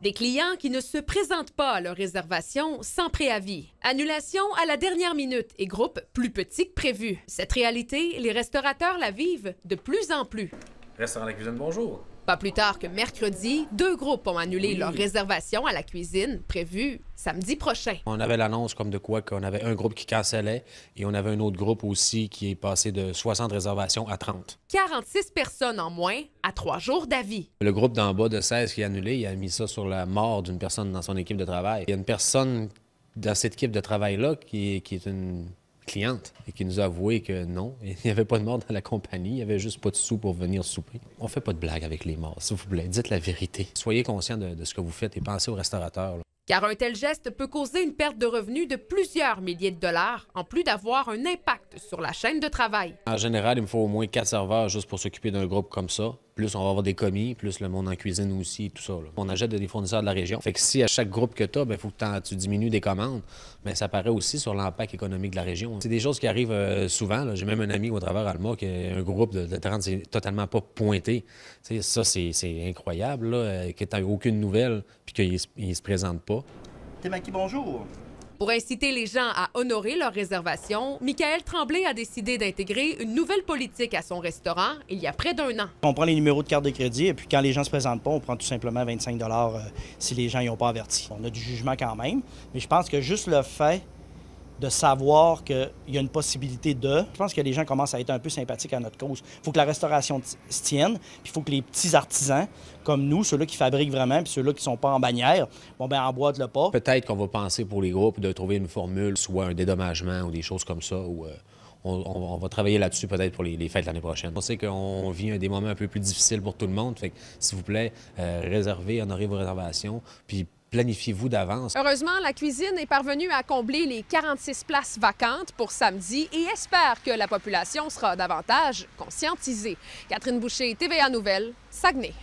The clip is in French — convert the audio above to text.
Des clients qui ne se présentent pas à leur réservation sans préavis. Annulation à la dernière minute et groupe plus petit que prévu. Cette réalité, les restaurateurs la vivent de plus en plus. Restaurant La Cuisine, bonjour. Pas plus tard que mercredi, deux groupes ont annulé leurs réservations à la cuisine prévue samedi prochain. On avait l'annonce comme de quoi qu'on avait un groupe qui cancellait et on avait un autre groupe aussi qui est passé de 60 réservations à 30. 46 personnes en moins à trois jours d'avis. Le groupe d'en bas de 16 qui a annulé, il a mis ça sur la mort d'une personne dans son équipe de travail. Il y a une personne dans cette équipe de travail-là qui, qui est une cliente et qui nous a avoué que non, il n'y avait pas de mort dans la compagnie, il n'y avait juste pas de sous pour venir souper. On fait pas de blagues avec les morts, s'il vous plaît. Dites la vérité. Soyez conscient de, ce que vous faites et pensez aux restaurateurs car un tel geste peut causer une perte de revenus de plusieurs milliers de dollars, en plus d'avoir un impact sur la chaîne de travail. En général, il me faut au moins quatre serveurs juste pour s'occuper d'un groupe comme ça. Plus on va avoir des commis, plus le monde en cuisine aussi, tout ça. On achète des fournisseurs de la région. Fait que si à chaque groupe que tu as, il ben, faut que tu diminues des commandes, mais ça paraît aussi sur l'impact économique de la région. C'est des choses qui arrivent euh, souvent. J'ai même un ami au travers Alma qui est un groupe de, 30, c'est totalement pas pointé. ça, c'est incroyable, là, euh, qu'il n'y aucune nouvelle, puis qu'il ne se présente pas bonjour. Pour inciter les gens à honorer leurs réservations, Michael Tremblay a décidé d'intégrer une nouvelle politique à son restaurant il y a près d'un an. On prend les numéros de carte de crédit et puis quand les gens se présentent pas, on prend tout simplement 25 dollars euh, si les gens n'y ont pas averti. On a du jugement quand même, mais je pense que juste le fait de savoir qu'il y a une possibilité de. Je pense que les gens commencent à être un peu sympathiques à notre cause. Il faut que la restauration se tienne, puis il faut que les petits artisans, comme nous, ceux-là qui fabriquent vraiment, puis ceux-là qui ne sont pas en bannière, bon, ben emboîtent le pas. Peut-être qu'on va penser pour les groupes de trouver une formule, soit un dédommagement ou des choses comme ça, ou. Euh, on, va travailler là-dessus peut-être pour les, fêtes l'année prochaine. On sait qu'on vit des moments un peu plus difficiles pour tout le monde. Fait que, s'il vous plaît, euh, réservez, honorez vos réservations, puis planifiez-vous d'avance. Heureusement, la cuisine est parvenue à combler les 46 places vacantes pour samedi et espère que la population sera davantage conscientisée. Catherine Boucher, TVA Nouvelle, Saguenay.